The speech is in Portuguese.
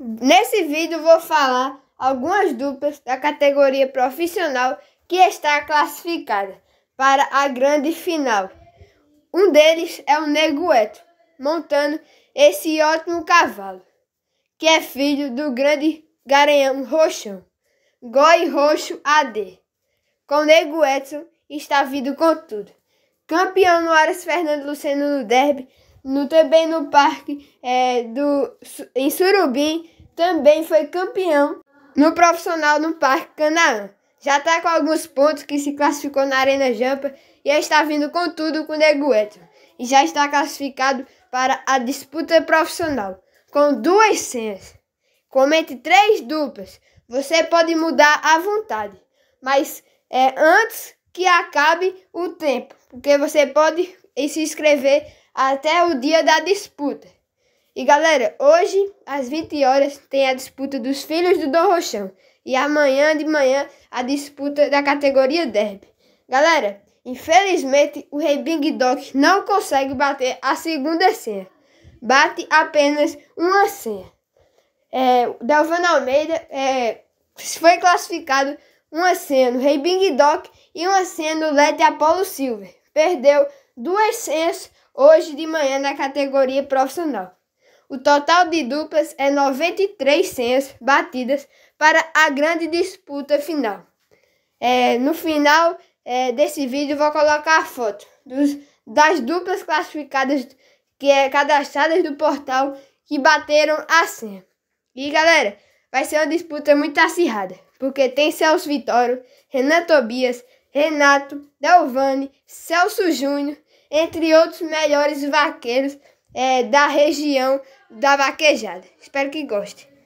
Nesse vídeo vou falar algumas duplas da categoria profissional que está classificada para a grande final. Um deles é o Negueto, montando esse ótimo cavalo, que é filho do grande Garanhão Roxão, Goi Roxo AD. Com Negueto está vindo com tudo. Campeão no Aras Fernando Luceno no derby no, também no parque é, do, em Surubim, também foi campeão no profissional no Parque Canaã. Já está com alguns pontos que se classificou na Arena Jampa e está vindo com tudo com o Negueto. E já está classificado para a disputa profissional, com duas senhas. Comente três duplas. Você pode mudar à vontade, mas é antes que acabe o tempo, porque você pode e se inscrever até o dia da disputa. E galera, hoje às 20 horas tem a disputa dos filhos do Dom Rochão e amanhã de manhã a disputa da categoria Derby. Galera, infelizmente o Rei Bing Doc não consegue bater a segunda senha. Bate apenas uma senha. É, Delvano Almeida é, foi classificado uma senha no Rei Bing Doc e uma senha no Led Apollo Silver. Perdeu duas senhas hoje de manhã na categoria profissional. O total de duplas é 93 senhas batidas para a grande disputa final. É, no final é, desse vídeo vou colocar a foto dos, das duplas classificadas que é cadastradas do portal que bateram a senha. E galera, vai ser uma disputa muito acirrada, porque tem Celso Vitório, Renan Tobias, Renato, Delvani, Celso Júnior, entre outros melhores vaqueiros é, da região da vaquejada. Espero que goste.